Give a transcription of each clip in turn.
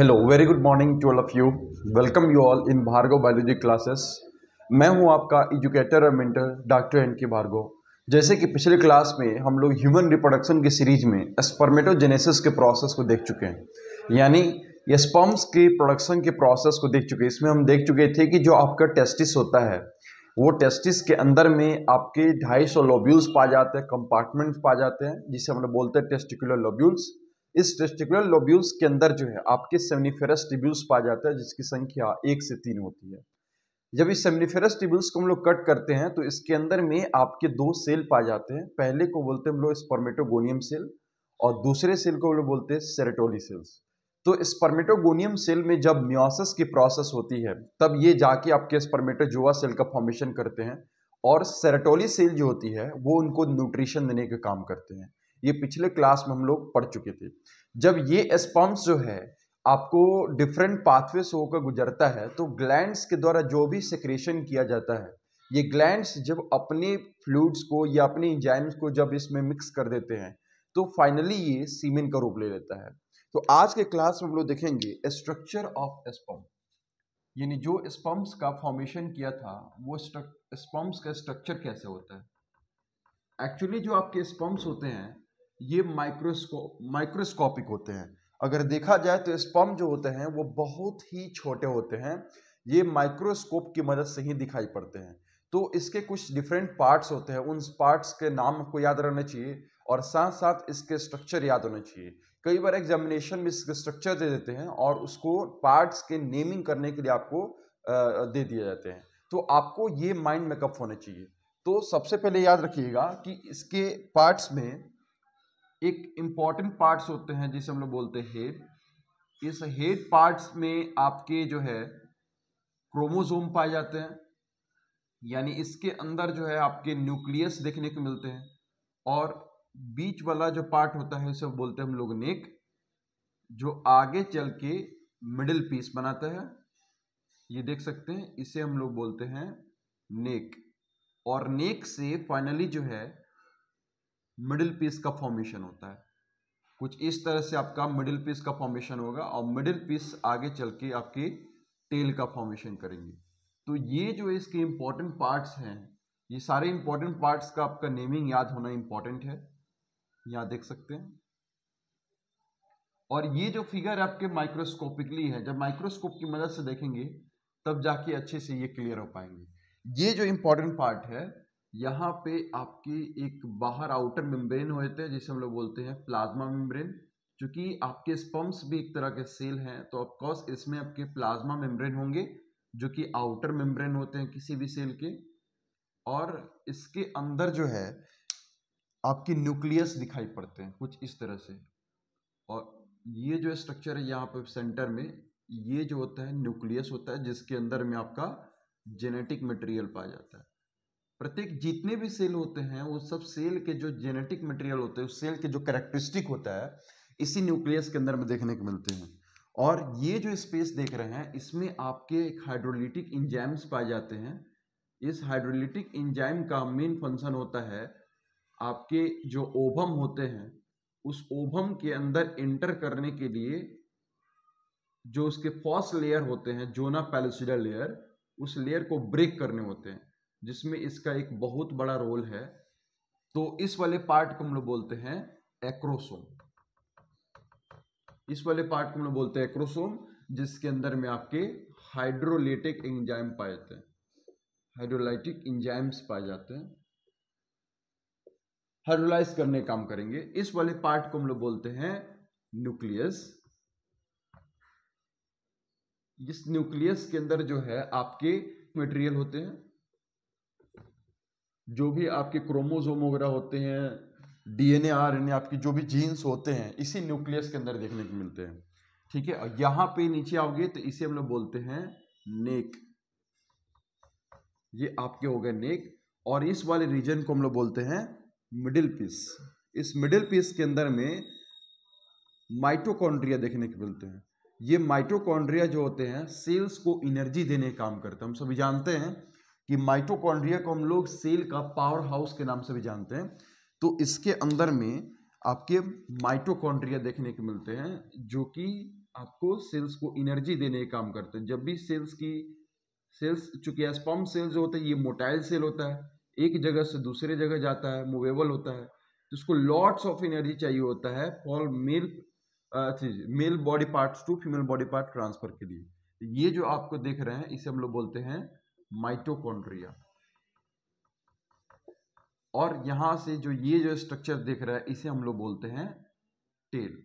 Hello very good morning to all of you welcome you all in Bhargo biology classes मैं हूं आपका educator और mentor doctor N के भार्गो जैसे कि पिछले क्लास में हम लोग ह्यूमन रिप्रोडक्शन की सीरीज में स्पर्मेटोजेनेसिस के प्रोसेस को देख चुके हैं यानी ये स्पर्म्स के प्रोडक्शन के प्रोसेस को देख चुके हैं इसमें हम देख चुके थे कि जो आपका टेस्टिस होता है वो टेस्टिस के अंदर में आपके ढाई सौ लोब्यूल्स पाए जाते हैं कंपार्टमेंट्स पाए जाते हैं जिसे हम लोग बोलते हैं टेस्टिकुलर लोब्यूल्स इस टेस्टिकुलर लोब्यूल्स के अंदर जो है आपके सेमिनिफेरस टिब्यूल्स पाया जाता है जिसकी संख्या एक से तीन होती है जब इस सेमनीफेरस टिब्यूल्स को हम लोग कट करते हैं तो इसके अंदर में आपके दो सेल पाए जाते हैं पहले को बोलते हैं हम लोग स्पर्मेटोगोनियम सेल और दूसरे सेल को हम लोग बोलते हैं सेरेटोली सेल्स तो स्पर्मेटोगोनियम सेल में जब म्योसिस की प्रोसेस होती है तब ये जाके आपके स्पर्मेटोजोआ सेल का फॉर्मेशन करते हैं और सेरेटोली सेल जो होती है वो उनको न्यूट्रिशन देने का काम करते हैं ये पिछले क्लास में हम लोग पढ़ चुके थे जब ये स्पम्स जो है आपको डिफरेंट पाथवे से होकर गुजरता है तो ग्लैंड्स के द्वारा जो भी सेक्रेशन किया जाता है ये ग्लैंड्स जब अपने फ्लूड्स को या अपने इंजाइम्स को जब इसमें मिक्स कर देते हैं तो फाइनली ये सीमिन का रूप ले लेता है तो आज के क्लास में हम लोग देखेंगे स्ट्रक्चर ऑफ स्पम यानी जो स्पम्प्स का फॉर्मेशन किया था वो स्पम्प्स का स्ट्रक्चर कैसे होता है एक्चुअली जो आपके स्पम्प्स होते हैं ये माइक्रोस्कोप माइक्रोस्कोपिक होते हैं अगर देखा जाए तो स्पम जो होते हैं वो बहुत ही छोटे होते हैं ये माइक्रोस्कोप की मदद से ही दिखाई पड़ते हैं तो इसके कुछ डिफरेंट पार्ट्स होते हैं उन पार्ट्स के नाम को याद रहना चाहिए और साथ साथ इसके स्ट्रक्चर याद होने चाहिए कई बार एग्जामिनेशन में इसके स्ट्रक्चर दे देते हैं और उसको पार्ट्स के नेमिंग करने के लिए आपको दे दिए जाते हैं तो आपको ये माइंड मेकअप होना चाहिए तो सबसे पहले याद रखिएगा कि इसके पार्ट्स में एक इम्पॉर्टेंट पार्ट्स होते हैं जिसे हम लोग बोलते हैं हेड इस हेड पार्ट्स में आपके जो है क्रोमोजोम पाए जाते हैं यानी इसके अंदर जो है आपके न्यूक्लियस देखने को मिलते हैं और बीच वाला जो पार्ट होता है उसे बोलते हैं हम लोग नेक जो आगे चल के मिडिल पीस बनाता है ये देख सकते हैं इसे हम लोग बोलते हैं नेक और नेक से फाइनली जो है मिडिल पीस का फॉर्मेशन होता है कुछ इस तरह से आपका मिडिल पीस का फॉर्मेशन होगा और मिडिल पीस आगे चल के आपकी टेल का फॉर्मेशन करेंगे तो ये जो इसके इम्पॉर्टेंट पार्ट्स हैं ये सारे इंपॉर्टेंट पार्ट्स का आपका नेमिंग याद होना इम्पॉर्टेंट है यहाँ देख सकते हैं और ये जो फिगर आपके माइक्रोस्कोपिकली है जब माइक्रोस्कोप की मदद से देखेंगे तब जाके अच्छे से ये क्लियर हो पाएंगे ये जो इम्पोर्टेंट पार्ट है यहाँ पे आपकी एक बाहर आउटर मेम्ब्रेन होते हैं जिसे हम लोग बोलते हैं प्लाज्मा मेम्ब्रेन चूँकि आपके स्पम्स भी एक तरह के सेल हैं तो ऑफकोर्स इसमें आपके प्लाज्मा मेम्ब्रेन होंगे जो कि आउटर मेम्ब्रेन होते हैं किसी भी सेल के और इसके अंदर जो है आपकी न्यूक्लियस दिखाई पड़ते हैं कुछ इस तरह से और ये जो स्ट्रक्चर है यहाँ पर सेंटर में ये जो होता है न्यूक्लियस होता है जिसके अंदर में आपका जेनेटिक मटेरियल पाया जाता है प्रत्येक जितने भी सेल होते हैं वो सब सेल के जो जेनेटिक मटेरियल होते हैं उस सेल के जो करेक्टरिस्टिक होता है इसी न्यूक्लियस के अंदर में देखने को मिलते हैं और ये जो स्पेस देख रहे हैं इसमें आपके एक हाइड्रोलिटिक इंजाइम्स पाए जाते हैं इस हाइड्रोलिटिक इंजाइम का मेन फंक्शन होता है आपके जो ओभम होते हैं उस ओभम के अंदर एंटर करने के लिए जो उसके फॉस लेयर होते हैं जोना पैलोसिडल लेयर उस लेयर को ब्रेक करने होते हैं जिसमें इसका एक बहुत बड़ा रोल है तो इस वाले पार्ट को हम लोग बोलते हैं एक्रोसोम इस वाले पार्ट को हम लोग बोलते हैं एक्रोसोम जिसके अंदर में आपके हाइड्रोलेटिक एंजाइम पाए जाते हैं हाइड्रोलाइटिक एंजाइम्स पाए जाते हैं हाइड्रोलाइज करने काम करेंगे इस वाले पार्ट को हम लोग बोलते हैं न्यूक्लियस इस न्यूक्लियस के अंदर जो है आपके मटेरियल होते हैं जो भी आपके क्रोमोजोम वगैरह होते हैं डीएनए आरएनए आपके जो भी जीन्स होते हैं इसी न्यूक्लियस के अंदर देखने को मिलते हैं ठीक है यहां पे नीचे आओगे तो इसे हम लोग बोलते हैं नेक ये आपके हो गए नेक और इस वाले रीजन को हम लोग बोलते हैं मिडिल पीस इस मिडिल पीस के अंदर में माइटोकॉन्ड्रिया देखने को मिलते हैं ये माइटोकॉन्ड्रिया जो होते हैं सेल्स को एनर्जी देने का काम करते हैं हम सभी जानते हैं कि माइटोकॉन्ड्रिया को हम लोग सेल का पावर हाउस के नाम से भी जानते हैं तो इसके अंदर में आपके माइटोकॉन्ड्रिया देखने को मिलते हैं जो कि आपको सेल्स को एनर्जी देने का काम करते हैं जब भी सेल्स की सेल्स चूंकि एस्पॉम सेल्स जो होते हैं ये मोटाइल सेल होता है एक जगह से दूसरे जगह जाता है मूवेबल होता है तो इसको लॉट्स ऑफ एनर्जी चाहिए होता है for male male body parts to female body part transfer के लिए ये जो आपको देख रहे हैं इसे हम लोग बोलते हैं माइटोकॉन्ड्रिया और यहां से जो ये जो स्ट्रक्चर देख रहा है इसे हम लोग बोलते हैं टेल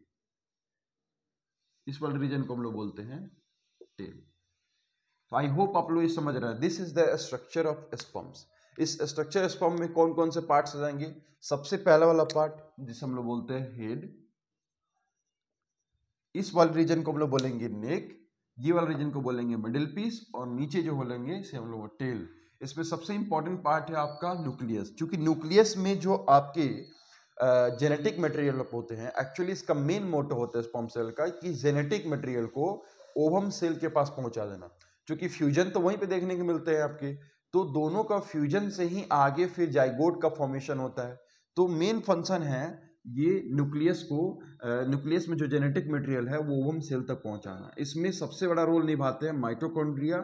इस वर्ल्ड रीजन को हम लोग बोलते हैं टेल तो आई होप आप लोग ये समझ रहे हैं this is the structure of sperms इस स्ट्रक्चर स्पम में कौन कौन से पार्ट्स आ जाएंगे सबसे पहला वाला पार्ट जिसे हम लोग बोलते हैं हेड इस वाले रीजन को हम लोग बोलेंगे नेक ये वाला रीजन को बोलेंगे मिडिल पीस और नीचे जो बोलेंगे से हम लोग टेल इसमें सबसे इंपॉर्टेंट पार्ट है आपका न्यूक्लियस क्योंकि न्यूक्लियस में जो आपके जेनेटिक मटेरियल होते हैं एक्चुअली इसका मेन मोटो होता है स्पॉम सेल का कि जेनेटिक मटेरियल को ओवम सेल के पास पहुंचा देना क्योंकि फ्यूजन तो वहीं पे देखने को मिलते हैं आपके तो दोनों का फ्यूजन से ही आगे फिर जाइगोट का फॉर्मेशन होता है तो मेन फंक्शन है ये न्यूक्लियस को न्यूक्लियस में जो जेनेटिक मटेरियल है वो ओवम सेल तक पहुंचाना इसमें सबसे बड़ा रोल निभाते हैं mitochondria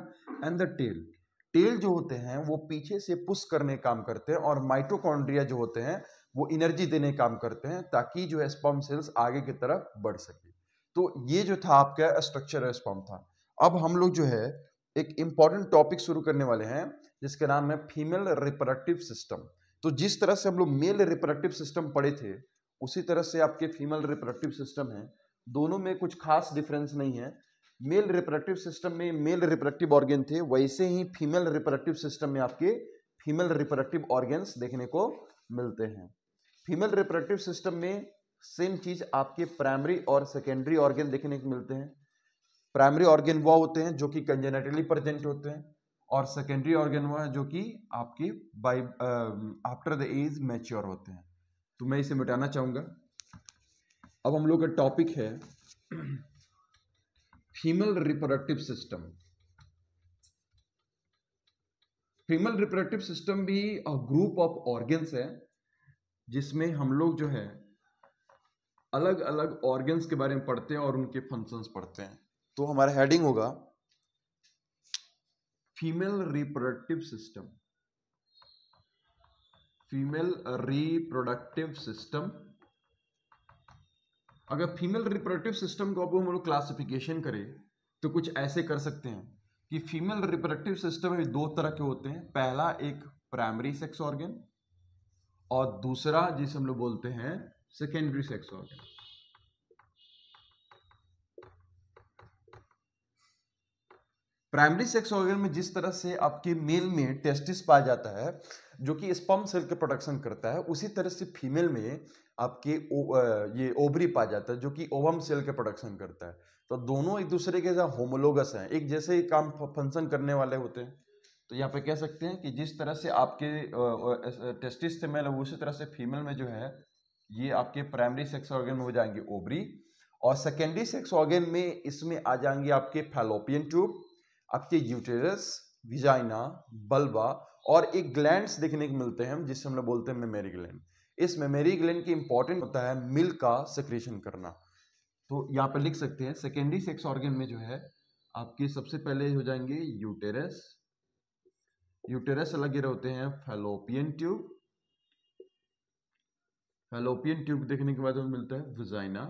and the tail tail जो होते हैं वो पीछे से पुश करने काम करते हैं और माइटोकॉन्ड्रिया जो होते हैं वो एनर्जी देने काम करते हैं ताकि जो है स्पम सेल्स आगे की तरफ बढ़ सके तो ये जो था आपका स्ट्रक्चर स्पम था अब हम लोग जो है एक इम्पॉर्टेंट टॉपिक शुरू करने वाले हैं जिसका नाम है फीमेल रिप्रोडक्टिव सिस्टम तो जिस तरह से हम लोग मेल रिप्रोडक्टिव सिस्टम पढ़े थे उसी तरह से आपके फीमेल रिप्रोडक्टिव सिस्टम है दोनों में कुछ खास डिफरेंस नहीं है मेल रिप्रोडक्टिव सिस्टम में मेल रिप्रोडक्टिव ऑर्गेन थे वैसे ही फीमेल रिप्रोडक्टिव सिस्टम में आपके फीमेल रिप्रोडक्टिव ऑर्गेन्स देखने को मिलते हैं फीमेल रिप्रोडक्टिव सिस्टम में सेम चीज आपके प्राइमरी और सेकेंडरी ऑर्गेन देखने को मिलते हैं प्राइमरी ऑर्गेन वह होते हैं जो कि कंजेनेटली प्रेजेंट होते हैं और सेकेंडरी ऑर्गेन वह जो कि आपके by after the age mature होते हैं तो मैं इसे मिटाना चाहूँगा अब हम लोग का टॉपिक है female reproductive system female reproductive system भी अ ग्रुप ऑफ ऑर्गेन्स है जिसमें हम लोग जो है अलग अलग ऑर्गेन्स के बारे में पढ़ते हैं और उनके फंक्शंस पढ़ते हैं तो हमारा हेडिंग होगा female reproductive system female reproductive system अगर फीमेल रिप्रोडक्टिव सिस्टम को अब हम लोग क्लासिफिकेशन करें तो कुछ ऐसे कर सकते हैं कि फीमेल रिप्रोडक्टिव सिस्टम में दो तरह के होते हैं पहला एक प्राइमरी सेक्स ऑर्गेन और दूसरा जिसे हम लोग बोलते हैं secondary sex organ primary sex organ में जिस तरह से आपके मेल में टेस्टिस पाया जाता है जो कि स्पम सेल के प्रोडक्शन करता है उसी तरह से फीमेल में आपके ओ, ये ओवरी पाया जाता है जो कि ओवम सेल के प्रोडक्शन करता है तो दोनों एक दूसरे के साथ होमोलोगस हैं एक जैसे ही काम फंक्शन करने वाले होते हैं तो यहाँ पे कह सकते हैं कि जिस तरह से आपके टेस्टिस से मेल उसी तरह से फीमेल में जो है ये आपके प्राइमरी सेक्स ऑर्गन में हो जाएंगे ओवरी और सेकेंडरी सेक्स ऑर्गन में इसमें आ जाएंगे आपके फैलोपियन ट्यूब आपके यूटेरस विजाइना बल्बा और एक ग्लैंड्स देखने को मिलते हैं जिससे हम लोग बोलते हैं मेमेरी ग्लैंड इस मेमेरी ग्लैंड की इंपॉर्टेंट होता है मिल्क का सेक्रेशन करना तो यहाँ पर लिख सकते हैं सेकेंडरी सेक्स ऑर्गेन में जो है आपके सबसे पहले हो जाएंगे यूटेरस यूटेरस ही होते हैं फेलोपियन ट्यूब फेलोपियन ट्यूब देखने के बाद हमें मिलता है विजाइना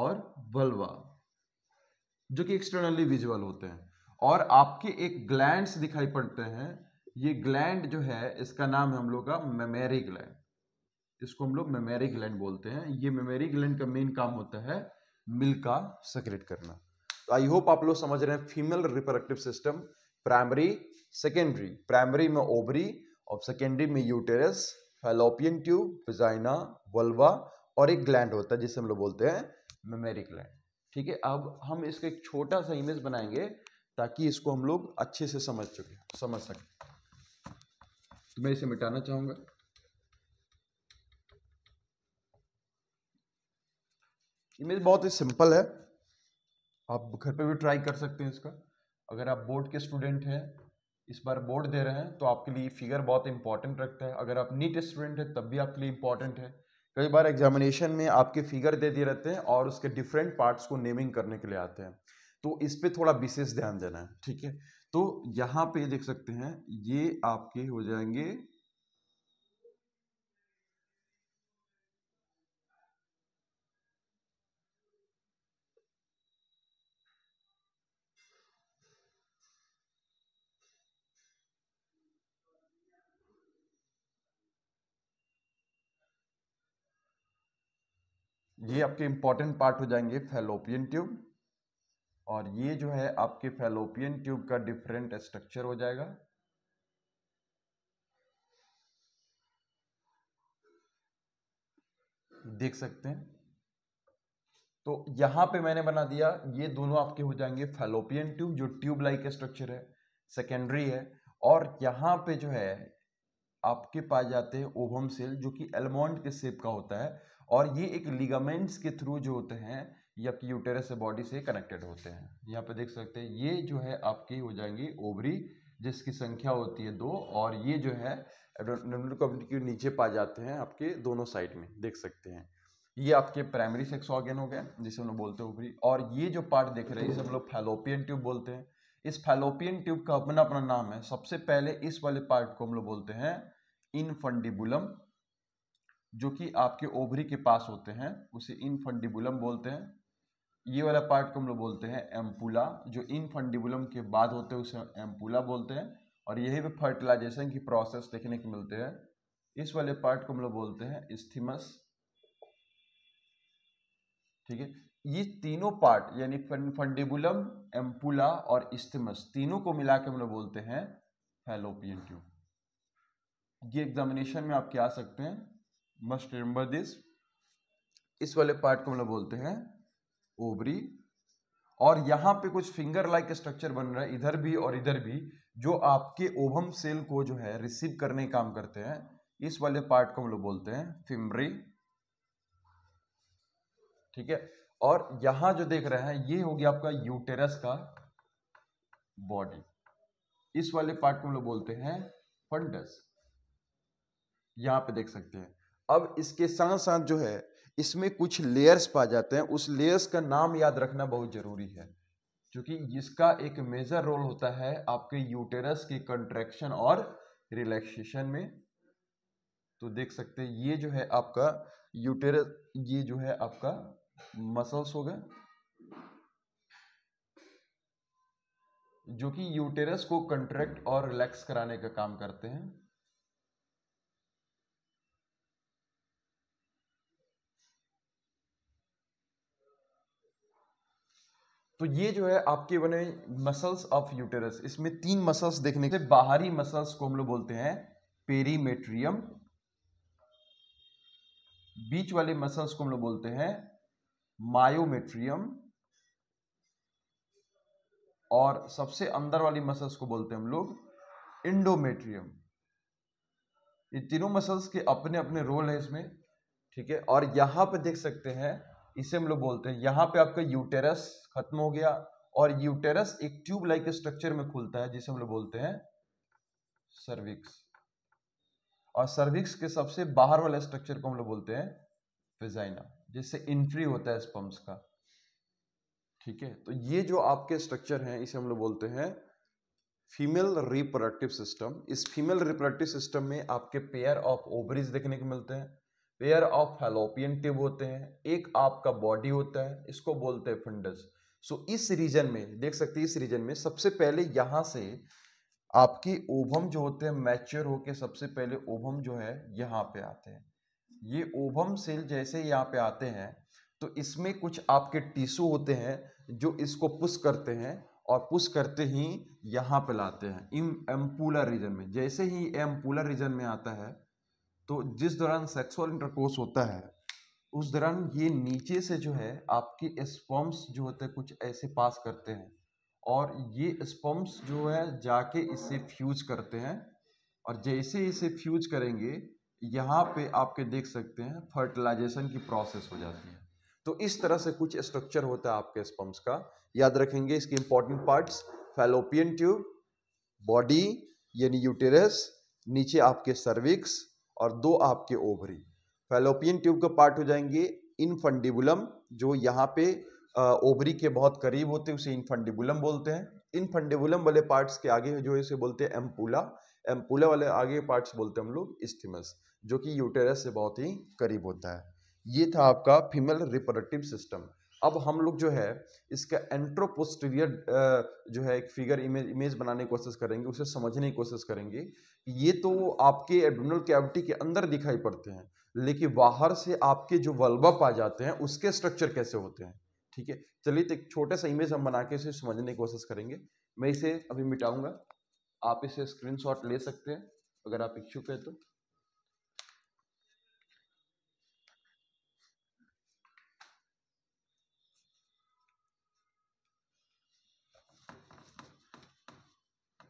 और वल्वा जो कि एक्सटर्नली विजुअल होते हैं और आपके एक ग्लैंड्स दिखाई पड़ते हैं ये ग्लैंड जो है इसका नाम है हम लोग का मेमेरी ग्लैंड इसको हम लोग मेमेरी ग्लैंड बोलते हैं ये मेमेरी ग्लैंड का मेन काम होता है मिल्क का सेक्रेट करना तो आई होप आप लोग समझ रहे हैं female reproductive system primary secondary primary में ओबरी और सेकेंडरी में यूटेरस फेलोपियन ट्यूब फिजाइना वल्वा और एक ग्लैंड होता है जिसे हम लोग बोलते हैं मेमेरी ग्लैंड ठीक है अब हम इसका एक छोटा सा इमेज बनाएंगे ताकि इसको हम लोग अच्छे से समझ चुके समझ सके तो मैं इसे मिटाना चाहूंगा इमेज बहुत ही सिंपल है आप घर पे भी ट्राई कर सकते हैं इसका अगर आप बोर्ड के स्टूडेंट हैं इस बार बोर्ड दे रहे हैं तो आपके लिए फिगर बहुत इंपॉर्टेंट रखता है अगर आप नीट स्टूडेंट है तब भी आपके लिए इंपॉर्टेंट है कई बार एग्जामिनेशन में आपके फिगर दे दिए रहते हैं और उसके डिफरेंट पार्ट्स को नेमिंग करने के लिए आते हैं तो इस पर थोड़ा विशेष ध्यान देना है ठीक है तो यहाँ पे देख सकते हैं ये आपके हो जाएंगे ये आपके इंपॉर्टेंट पार्ट हो जाएंगे फेलोपियन ट्यूब और ये जो है आपके फेलोपियन ट्यूब का डिफरेंट स्ट्रक्चर हो जाएगा देख सकते हैं तो यहां पे मैंने बना दिया ये दोनों आपके हो जाएंगे फेलोपियन ट्यूब जो ट्यूब लाइक स्ट्रक्चर है सेकेंडरी है और यहां पे जो है आपके पास जाते हैं ओवम सेल जो कि एलमोंड के सेप का होता है और ये एक लिगामेंट्स के थ्रू जो होते हैं ये आपकी यूटेरस से बॉडी से कनेक्टेड होते हैं यहाँ पे देख सकते हैं ये जो है आपकी हो जाएंगी ओवरी जिसकी संख्या होती है दो और ये जो है के नीचे पा जाते हैं आपके दोनों साइड में देख सकते हैं ये आपके प्राइमरी सेक्स ऑर्गेन हो गए जिसे हम लोग बोलते हैं ओवरी और ये जो पार्ट देख रहे हैं इसे हम लोग फैलोपियन ट्यूब बोलते हैं इस फैलोपियन ट्यूब का अपना अपना नाम है सबसे पहले इस वाले पार्ट को हम लोग बोलते हैं इनफंडिबुलम जो कि आपके ओभरी के पास होते हैं उसे इनफंडिबुलम बोलते हैं ये वाला पार्ट को हम लोग बोलते हैं एम्पुला जो इनफंडिबुलम के बाद होते हैं उसे एम्पुला बोलते हैं और यही पे फर्टिलाइजेशन की प्रोसेस देखने को मिलते हैं इस वाले पार्ट को हम लोग बोलते हैं स्थिमस ठीक है ये तीनों पार्ट यानी फंडिबुलम एम्पुला और स्थिमस तीनों को मिला के हम लोग बोलते हैं फैलोपियन ट्यूब ये एग्जामिनेशन में आपके आ सकते हैं मस्ट रिमेंबर दिस इस वाले पार्ट को हम लोग बोलते हैं ओबरी और यहां पे कुछ फिंगर लाइक स्ट्रक्चर बन रहा है इधर भी और इधर भी जो आपके ओवम सेल को जो है रिसीव करने काम करते हैं इस वाले पार्ट को हम लोग बोलते हैं फिमरी ठीक है और यहां जो देख रहे हैं ये हो गया आपका यूटेरस का बॉडी इस वाले पार्ट को हम लोग बोलते हैं फंडस यहां पे देख सकते हैं अब इसके साथ साथ जो है इसमें कुछ लेयर्स पा जाते हैं उस लेयर्स का नाम याद रखना बहुत ज़रूरी है क्योंकि इसका एक मेजर रोल होता है आपके यूटेरस के कंट्रैक्शन और रिलैक्सेशन में तो देख सकते हैं ये जो है आपका यूटेरस ये जो है आपका मसल्स हो गया जो कि यूटेरस को कंट्रैक्ट और रिलैक्स कराने का काम करते हैं तो ये जो है आपके बने मसल्स ऑफ यूटेरस इसमें तीन मसल्स देखने के बाहरी मसल्स को हम लोग बोलते हैं पेरीमेट्रियम बीच वाले मसल्स को हम लोग बोलते हैं मायोमेट्रियम और सबसे अंदर वाली मसल्स को बोलते हैं हम लोग इंडोमेट्रियम ये तीनों मसल्स के अपने अपने रोल है इसमें ठीक है और यहां पर देख सकते हैं इसे हम लोग बोलते हैं यहाँ पे आपका यूटेरस खत्म हो गया और यूटेरस एक ट्यूब लाइक स्ट्रक्चर में खुलता है जिसे हम लोग बोलते हैं सर्विक्स और सर्विक्स के सबसे बाहर वाले स्ट्रक्चर को हम लोग बोलते हैं फिजाइना जिससे इंट्री होता है स्पम्स का ठीक है तो ये जो आपके स्ट्रक्चर हैं इसे हम लोग बोलते हैं फीमेल रिप्रोडक्टिव सिस्टम इस फीमेल रिप्रोडक्टिव सिस्टम में आपके पेयर ऑफ ओबरीज देखने को मिलते हैं पेयर ऑफ हेलोपियन टिब होते हैं एक आपका बॉडी होता है इसको बोलते हैं फंडस सो इस रीजन में देख सकते हैं इस रीजन में सबसे पहले यहाँ से आपके ओभम जो होते हैं मैच्योर होके सबसे पहले ओभम जो है यहाँ पे आते हैं ये ओभम सेल जैसे यहाँ पे आते हैं तो इसमें कुछ आपके टिशू होते हैं जो इसको पुश करते हैं और पुश करते ही यहाँ पे लाते हैं इन एम्पूलर रीजन में जैसे ही एम्पूलर रीजन में आता है तो जिस दौरान सेक्सुअल इंटरकोर्स होता है उस दौरान ये नीचे से जो है आपके स्पम्स जो होते हैं कुछ ऐसे पास करते हैं और ये स्पम्स जो है जाके इसे फ्यूज करते हैं और जैसे इसे फ्यूज करेंगे यहाँ पे आपके देख सकते हैं फर्टिलाइजेशन की प्रोसेस हो जाती है तो इस तरह से कुछ स्ट्रक्चर होता है आपके स्पम्स का याद रखेंगे इसके important parts fallopian tube body यानी यूटेरस नीचे आपके सर्विक्स और दो आपके ओवरी फेलोपियन ट्यूब के पार्ट हो जाएंगे इनफंडिबुलम जो यहाँ पे ओवरी के बहुत करीब होते हैं उसे इनफंडिबुलम बोलते हैं इनफंडिबुलम वाले पार्ट्स के आगे जो इसे बोलते हैं एम्पूला एम्पूला वाले आगे पार्ट्स बोलते हैं हम लोग इस्थिमस जो कि यूटेरस से बहुत ही करीब होता है ये था आपका फीमेल रिप्रोडक्टिव सिस्टम अब हम लोग जो है इसका एंट्रोपोस्टीरियर जो है एक फिगर इमेज इमेज बनाने की कोशिश करेंगे उसे समझने की कोशिश करेंगे ये तो आपके एब्डोमिनल कैविटी के अंदर दिखाई पड़ते हैं लेकिन बाहर से आपके जो वल्बा पा जाते हैं उसके स्ट्रक्चर कैसे होते हैं ठीक है चलिए तो एक छोटे सा इमेज हम बना के इसे समझने की कोशिश करेंगे मैं इसे अभी मिटाऊंगा आप इसे स्क्रीनशॉट ले सकते हैं अगर आप इच्छुक हैं तो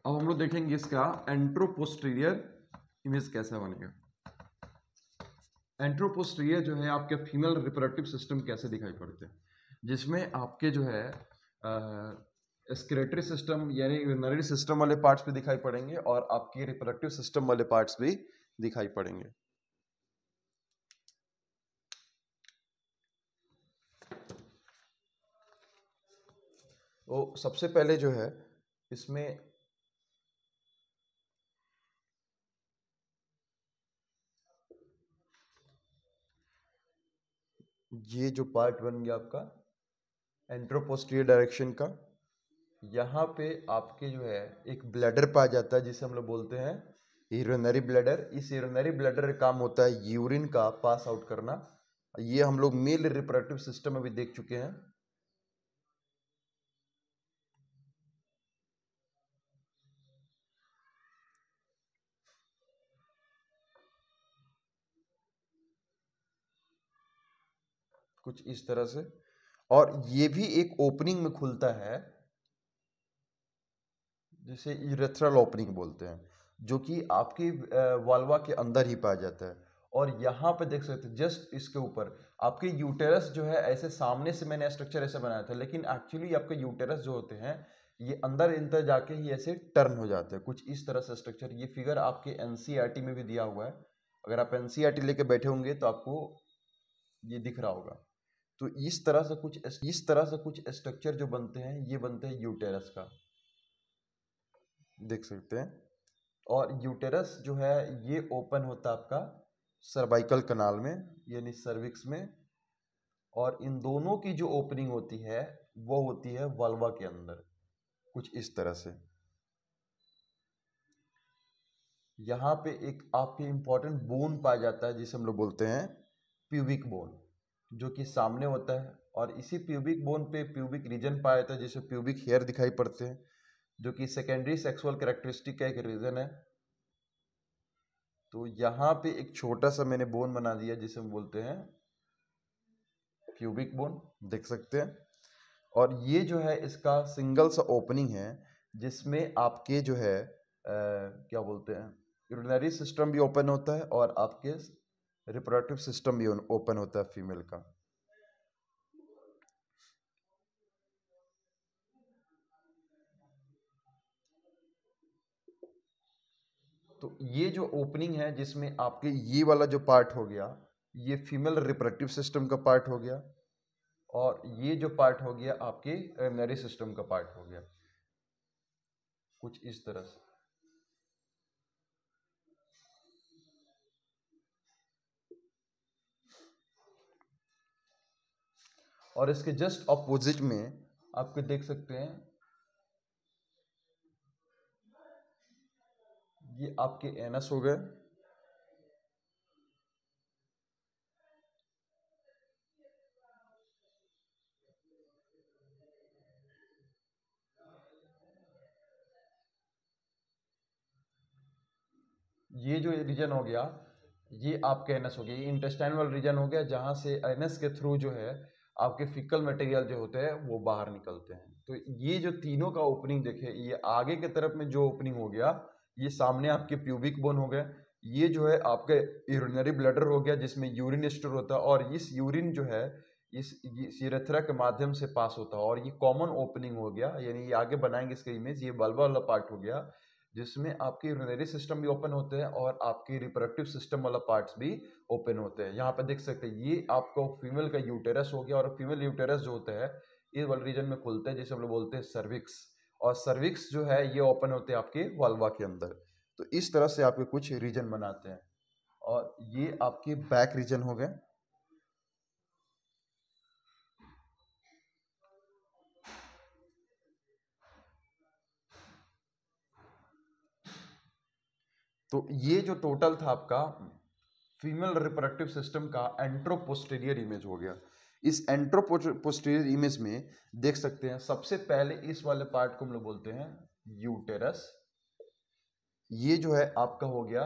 अब हम लोग देखेंगे इसका एंट्रोपोस्टीरियर इमेज कैसा बनेगा एंट्रोपोस्टीरियर जो है आपके फीमेल रिप्रोडक्टिव सिस्टम कैसे दिखाई पड़ते हैं जिसमें आपके जो है स्क्रेटरी सिस्टम यानी सिस्टम वाले पार्ट्स भी दिखाई पड़ेंगे और आपके रिप्रोडक्टिव सिस्टम वाले पार्ट्स भी दिखाई पड़ेंगे तो सबसे पहले जो है इसमें ये जो पार्ट बन गया आपका एंट्रोपोस्टियर डायरेक्शन का यहाँ पे आपके जो है एक ब्लैडर पाया जाता है जिसे हम लोग बोलते हैं यूरिनरी ब्लैडर इस यूरिनरी ब्लैडर का काम होता है यूरिन का पास आउट करना ये हम लोग मेल रिप्रोडक्टिव सिस्टम में भी देख चुके हैं कुछ इस तरह से और ये भी एक ओपनिंग में खुलता है जिसे यूरेथ्रल ओपनिंग बोलते हैं जो कि आपके वालवा के अंदर ही पाया जाता है और यहाँ पे देख सकते हैं जस्ट इसके ऊपर आपके यूटेरस जो है ऐसे सामने से मैंने स्ट्रक्चर ऐसे बनाया था लेकिन एक्चुअली आपके यूटेरस जो होते हैं ये अंदर इंदर जाके ही ऐसे टर्न हो जाते हैं कुछ इस तरह से स्ट्रक्चर ये फिगर आपके एन e में भी दिया हुआ है अगर आप एन e लेके बैठे होंगे तो आपको ये दिख रहा होगा तो इस तरह से कुछ इस तरह से कुछ स्ट्रक्चर जो बनते हैं ये बनते हैं यूटेरस का देख सकते हैं और यूटेरस जो है ये ओपन होता है आपका सर्वाइकल कनाल में यानी सर्विक्स में और इन दोनों की जो ओपनिंग होती है वो होती है वल्वा के अंदर कुछ इस तरह से यहाँ पे एक आपके इंपॉर्टेंट बोन पाया जाता है जिसे हम लोग बोलते हैं प्यूबिक बोन जो कि सामने होता है और इसी प्यूबिक बोन पे प्यूबिक रीजन पाया जाता है जिसे प्यूबिक हेयर दिखाई पड़ते हैं जो कि सेकेंडरी सेक्सुअल करेक्टरिस्टिक का एक रीज़न है तो यहाँ पे एक छोटा सा मैंने बोन बना दिया जिसे हम बोलते हैं प्यूबिक बोन देख सकते हैं और ये जो है इसका सिंगल सा ओपनिंग है जिसमें आपके जो है आ, क्या बोलते हैं यूरिनरी सिस्टम भी ओपन होता है और आपके रिप्रोडक्टिव सिस्टम भी ओपन होता है फीमेल का तो ये जो ओपनिंग है जिसमें आपके ये वाला जो पार्ट हो गया ये फीमेल रिप्रोडक्टिव सिस्टम का पार्ट हो गया और ये जो पार्ट हो गया आपके नरी सिस्टम का पार्ट हो गया कुछ इस तरह से और इसके जस्ट अपोजिट में आपके देख सकते हैं ये आपके एनएस हो गए ये जो रीजन हो गया ये आपके एनएस हो गया ये इंटेस्टाइनल रीजन हो गया जहां से एनएस के थ्रू जो है आपके फिकल मटेरियल जो होते हैं वो बाहर निकलते हैं तो ये जो तीनों का ओपनिंग देखे ये आगे के तरफ में जो ओपनिंग हो गया ये सामने आपके प्यूबिक बोन हो गए ये जो है आपके यूरिनरी ब्लडर हो गया जिसमें यूरिन स्टोर होता है और इस यूरिन जो है इस सीरेथरा के माध्यम से पास होता है और ये कॉमन ओपनिंग हो गया यानी ये आगे बनाएंगे इसका इमेज ये बल्बा वाला पार्ट हो गया जिसमें आपके यूरिनरी सिस्टम भी ओपन होते हैं और आपकी रिप्रोडक्टिव सिस्टम वाला पार्ट्स भी ओपन होते हैं यहाँ पे देख सकते हैं ये आपको फीमेल का यूटेरस हो गया और फीमेल यूटेरस जो होता है ये वाले रीजन में खुलते हैं जिसे हम लोग बोलते हैं सर्विक्स और सर्विक्स जो है ये ओपन होते हैं आपके वाल्वा के अंदर तो इस तरह से आपके कुछ रीजन बनाते हैं और ये आपके बैक रीजन हो गए तो ये जो टोटल था आपका फीमेल रिप्रोडक्टिव सिस्टम का एंट्रोपोस्टेरियर इमेज हो गया इस एंट्रोपोस्टेरियर इमेज में देख सकते हैं सबसे पहले इस वाले पार्ट को हम लोग बोलते हैं यूटेरस ये जो है आपका हो गया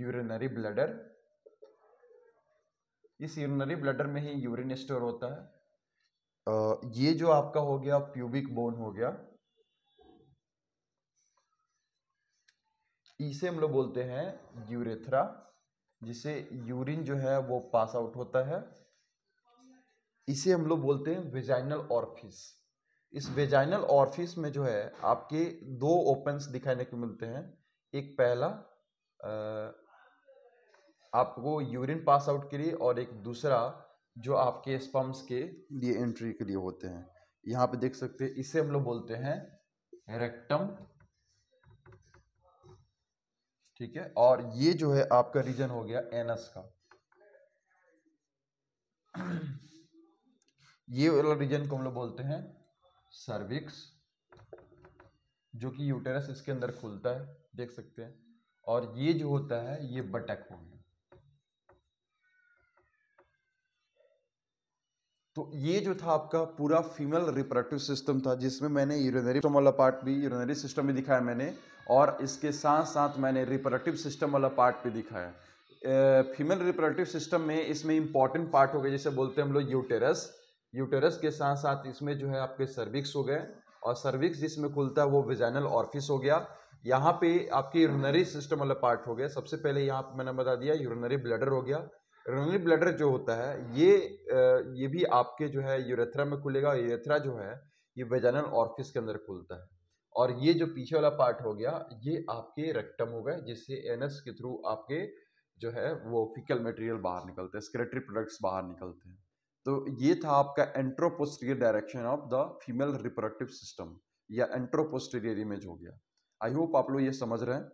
यूरिनरी ब्लडर इस यूरिनरी ब्लडर में ही यूरिन स्टोर होता है ये जो आपका हो गया प्यूबिक बोन हो गया इसे e हम लोग बोलते हैं यूरेथ्रा जिसे यूरिन जो है वो पास आउट होता है इसे हम लोग बोलते हैं वेजाइनल ऑर्फिस इस वेजाइनल ऑर्फिस में जो है आपके दो ओपन्स दिखाने को मिलते हैं एक पहला आपको यूरिन पास आउट के लिए और एक दूसरा जो आपके स्पम्स के लिए एंट्री के लिए होते हैं यहाँ पे देख सकते हैं इसे हम लोग बोलते हैं रेक्टम ठीक है और ये जो है आपका रीजन हो गया एनस का ये वाला रीजन को हम लोग बोलते हैं सर्विक्स जो कि यूटेरस इसके अंदर खुलता है देख सकते हैं और ये जो होता है ये बटक हो गया तो ये जो था आपका पूरा फीमेल रिप्रोडक्टिव सिस्टम था जिसमें मैंने यूरिनरी पार्ट भी यूरिनरी सिस्टम भी दिखाया मैंने और इसके साथ साथ मैंने रिप्रोडक्टिव सिस्टम वाला पार्ट भी दिखाया फीमेल रिप्रोडक्टिव सिस्टम में इसमें इंपॉर्टेंट पार्ट हो गए जैसे बोलते हैं हम लोग यूटेरस यूटेरस के साथ साथ इसमें जो है आपके सर्विक्स हो गए और सर्विक्स जिसमें खुलता है वो विजाइनल ऑर्फिस हो गया यहाँ पे आपकी यूरिनरी सिस्टम वाला पार्ट हो गया सबसे पहले यहाँ मैंने बता दिया यूरिनरी ब्लडर हो गया यूरिनरी ब्लडर जो होता है ये ये भी आपके जो है यूरेथ्रा में खुलेगा यूरेथ्रा जो है ये वेजाइनल ऑर्फिस के अंदर खुलता है और ये जो पीछे वाला पार्ट हो गया ये आपके रेक्टम हो गए जिससे एनएस के थ्रू आपके जो है वो फिकल मटेरियल बाहर निकलते हैं स्क्रेटरी प्रोडक्ट्स बाहर निकलते हैं तो ये था आपका anteroposterior direction of the female reproductive system या एंट्रोपोस्टीरियर इमेज हो गया आई होप आप लोग ये समझ रहे हैं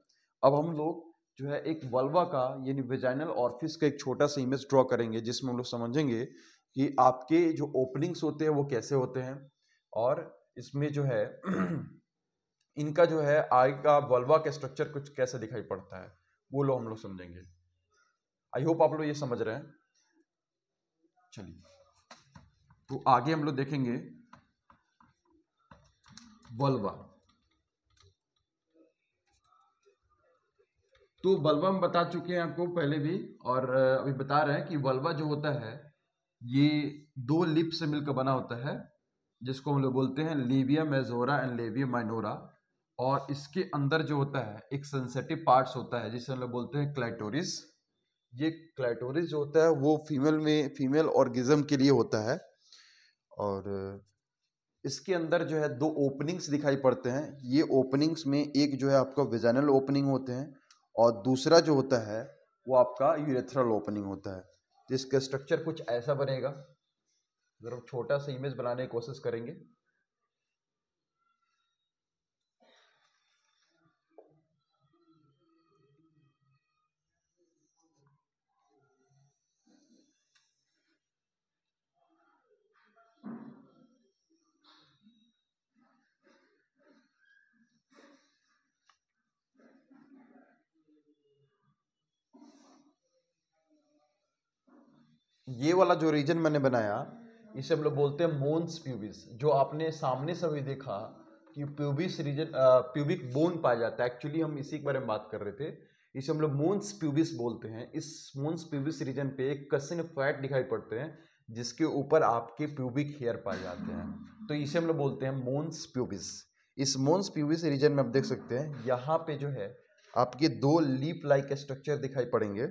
अब हम लोग जो है एक वल्वा का यानी वेजाइनल ऑर्फिस का एक छोटा सा इमेज ड्रॉ करेंगे जिसमें हम लोग समझेंगे कि आपके जो ओपनिंग्स होते हैं वो कैसे होते हैं और इसमें जो है इनका जो है आगे का वल्वा का स्ट्रक्चर कुछ कैसे दिखाई पड़ता है वो लोग हम लोग समझेंगे आई होप आप लोग ये समझ रहे हैं चलिए तो आगे हम लोग देखेंगे वल्वा तो बल्बा हम बता चुके हैं आपको पहले भी और अभी बता रहे हैं कि बल्बा जो होता है ये दो लिप से मिलकर बना होता है जिसको हम लोग बोलते हैं labia majora and labia minora और इसके अंदर जो होता है एक सेंसेटिव पार्ट्स होता है जिसे हम लोग बोलते हैं क्लाइटोरिस ये क्लाइटोरिस जो होता है वो फीमेल में फीमेल ऑर्गिज्म के लिए होता है और इसके अंदर जो है दो ओपनिंग्स दिखाई पड़ते हैं ये ओपनिंग्स में एक जो है आपका विजाइनल ओपनिंग होते हैं और दूसरा जो होता है वो आपका यूरेथ्रल ओपनिंग होता है जिसका स्ट्रक्चर कुछ ऐसा बनेगा अगर छोटा सा इमेज बनाने की कोशिश करेंगे ये वाला जो रीजन मैंने बनाया इसे हम लोग बोलते हैं मोन्स प्यूबिस जो आपने सामने से भी देखा कि प्यूबिस रीजन प्यूबिक बोन पाया जाता है एक्चुअली हम इसी के बारे में बात कर रहे थे इसे हम लोग मोन्स प्यूबिस बोलते हैं इस मोन्स प्यूबिस रीजन पे एक कसिन फैट दिखाई पड़ते हैं जिसके ऊपर आपके प्यूबिक हेयर पाए जाते हैं तो इसे हम लोग बोलते हैं मोन्स प्यूबिस इस मोन्स प्यूबिस रीजन में आप देख सकते हैं यहाँ पे जो है आपके दो लीप लाइक स्ट्रक्चर दिखाई पड़ेंगे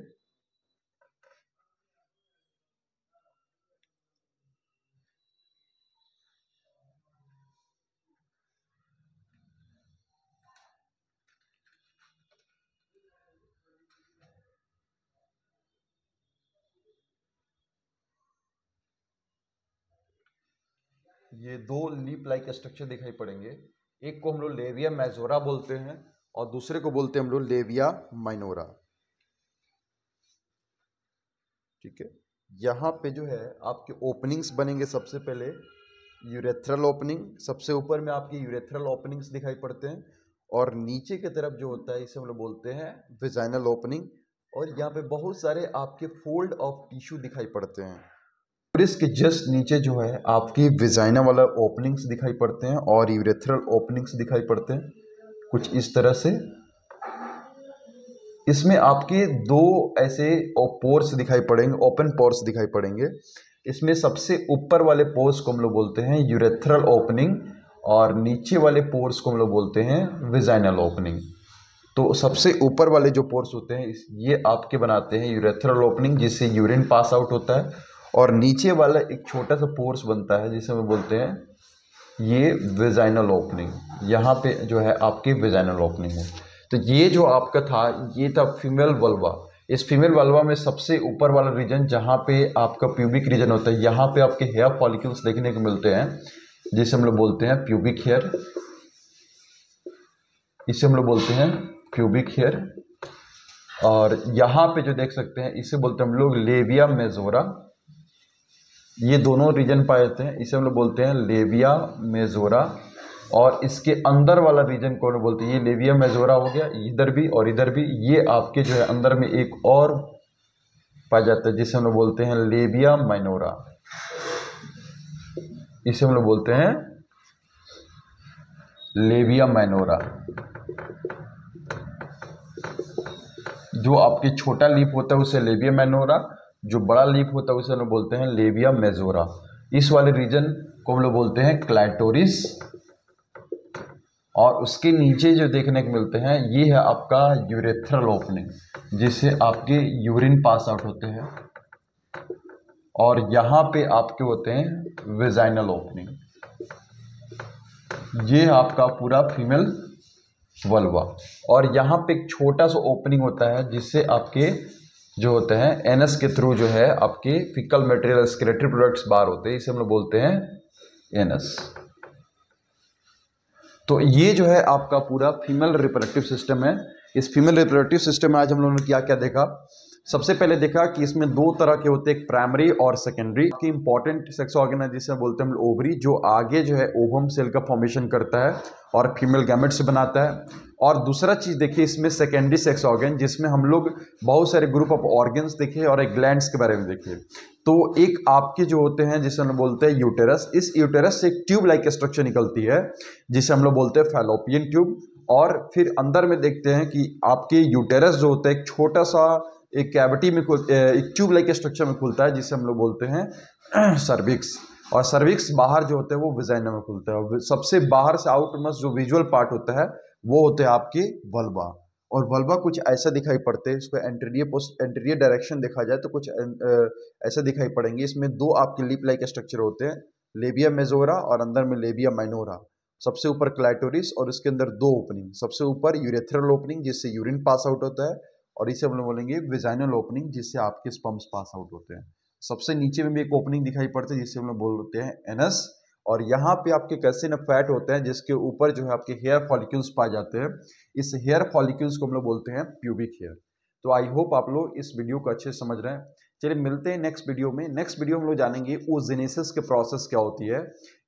ये दो लीप लाइक स्ट्रक्चर दिखाई पड़ेंगे एक को हम लोग लेविया मैजोरा बोलते हैं और दूसरे को बोलते हैं हम लोग लेविया माइनोरा ठीक है यहाँ पे जो है आपके ओपनिंग्स बनेंगे सबसे पहले यूरेथ्रल ओपनिंग सबसे ऊपर में आपके यूरेथ्रल ओपनिंग्स दिखाई पड़ते हैं और नीचे की तरफ जो होता है इसे हम लोग बोलते हैं विजाइनल ओपनिंग और यहाँ पे बहुत सारे आपके फोल्ड ऑफ टिश्यू दिखाई पड़ते हैं और इसके जस्ट नीचे जो है आपकी विजाइना वाला ओपनिंग्स दिखाई पड़ते हैं और यूरेथरल ओपनिंग्स दिखाई पड़ते हैं कुछ इस तरह से इसमें आपके दो ऐसे पोर्स दिखाई पड़ेंगे ओपन पोर्स दिखाई पड़ेंगे इसमें सबसे ऊपर वाले पोर्स को हम लोग बोलते हैं यूरेथरल ओपनिंग और नीचे वाले पोर्स को हम लोग बोलते हैं विजाइनल ओपनिंग तो सबसे ऊपर वाले जो पोर्स होते हैं ये आपके बनाते हैं यूरेथरल ओपनिंग जिससे यूरिन पास आउट होता है और नीचे वाला एक छोटा सा पोर्स बनता है जिसे हम बोलते हैं ये वेजाइनल ओपनिंग यहाँ पे जो है आपकी वेजाइनल ओपनिंग है तो ये जो आपका था ये था फीमेल वल्वा इस फीमेल वल्वा में सबसे ऊपर वाला रीजन जहाँ पे आपका प्यूबिक रीजन होता है यहाँ पे आपके हेयर फॉलिक्यूल्स देखने को मिलते हैं जिसे हम लोग बोलते हैं प्यूबिक हेयर इसे हम लोग बोलते हैं प्यूबिक हेयर और यहाँ पे जो देख सकते हैं इसे बोलते हैं हम लोग लेविया मेजोरा ये दोनों रीजन पाए जाते हैं इसे हम लोग बोलते हैं लेविया मेजोरा और इसके अंदर वाला रीजन कौन बोलते हैं ये लेविया मेजोरा हो गया इधर भी और इधर भी ये आपके जो है अंदर में एक और पाया जाता है जिसे हम लोग बोलते हैं लेबिया माइनोरा इसे हम लोग बोलते हैं लेबिया माइनोरा जो आपके छोटा लीप होता है उसे लेबिया माइनोरा जो बड़ा लीप होता है उसे हम बोलते हैं लेबिया मेजोरा इस वाले रीजन को हम लोग बोलते हैं क्लाइटोरिस और उसके नीचे जो देखने को मिलते हैं ये है आपका यूरेथ्रल ओपनिंग जिससे आपके यूरिन पास आउट होते हैं और यहां पे आपके होते हैं विजाइनल ओपनिंग ये आपका पूरा फीमेल वल्वा और यहां पे एक छोटा सा ओपनिंग होता है जिससे आपके जो होते हैं एनएस के थ्रू जो है आपके फिकल मटेरियल स्क्रेटरी प्रोडक्ट्स बाहर होते हैं इसे हम लोग बोलते हैं एन तो ये जो है आपका पूरा फीमेल रिप्रोडक्टिव सिस्टम है इस फीमेल रिप्रोडक्टिव सिस्टम में आज हम लोगों ने क्या क्या देखा सबसे पहले देखा कि इसमें दो तरह के होते हैं एक प्राइमरी और सेकेंडरी की इंपॉर्टेंट सेक्स ऑर्गेनाइज जिसे बोलते हैं ओवरी जो आगे जो है ओवम सेल का फॉर्मेशन करता है और फीमेल गैमेट से बनाता है और दूसरा चीज़ देखिए इसमें सेकेंडरी सेक्स ऑर्गेन जिसमें हम लोग बहुत सारे ग्रुप ऑफ ऑर्गेन्स देखे और एक ग्लैंड के बारे में देखे तो एक आपके जो होते हैं जिसे हम लोग बोलते हैं यूटेरस इस यूटेरस से एक ट्यूब लाइक स्ट्रक्चर निकलती है जिसे हम लोग बोलते हैं फैलोपियन ट्यूब और फिर अंदर में देखते हैं कि आपके यूटेरस जो होता है एक छोटा सा एक कैविटी में एक ट्यूब लाइक स्ट्रक्चर में खुलता है जिसे हम लोग बोलते हैं सर्विक्स और सर्विक्स बाहर जो होते हैं वो विजाइना में खुलता है और सबसे बाहर से आउटमस्ट जो विजुअल पार्ट होता है वो होते हैं आपके वल्वा और वल्वा कुछ ऐसा दिखाई पड़ते हैं इसको एंटेरियर पोस्ट एंटेरियर डायरेक्शन देखा जाए तो कुछ ऐसा दिखाई पड़ेंगे इसमें दो आपके लिप लाइक स्ट्रक्चर होते हैं लेबिया मेजोरा और अंदर में लेबिया माइनोरा सबसे ऊपर क्लाइटोरिस और इसके अंदर दो ओपनिंग सबसे ऊपर यूरेथ्रल ओपनिंग जिससे यूरिन पास आउट होता है और इसे हम लोग बोलेंगे विजाइनल ओपनिंग जिससे आपके स्पम्स पास आउट होते हैं सबसे नीचे में भी एक ओपनिंग दिखाई पड़ती है जिससे हम लोग बोल देते हैं एनएस और यहाँ पे आपके कैसे न फैट होते हैं जिसके ऊपर जो है आपके हेयर फॉलिक्यूल्स पाए जाते हैं इस हेयर फॉलिक्यूल्स को हम लोग बोलते हैं प्यूबिक हेयर तो आई होप आप लोग इस वीडियो को अच्छे समझ रहे हैं चलिए मिलते हैं नेक्स्ट वीडियो में नेक्स्ट वीडियो हम लोग जानेंगे ओजेनेसिस के प्रोसेस क्या होती है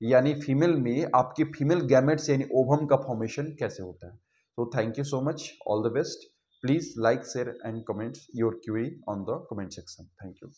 यानी फीमेल में आपके फीमेल गैमेट्स यानी ओवम का फॉर्मेशन कैसे होता है तो thank you so much all the best Please like, share and comment your query on the comment section. Thank you.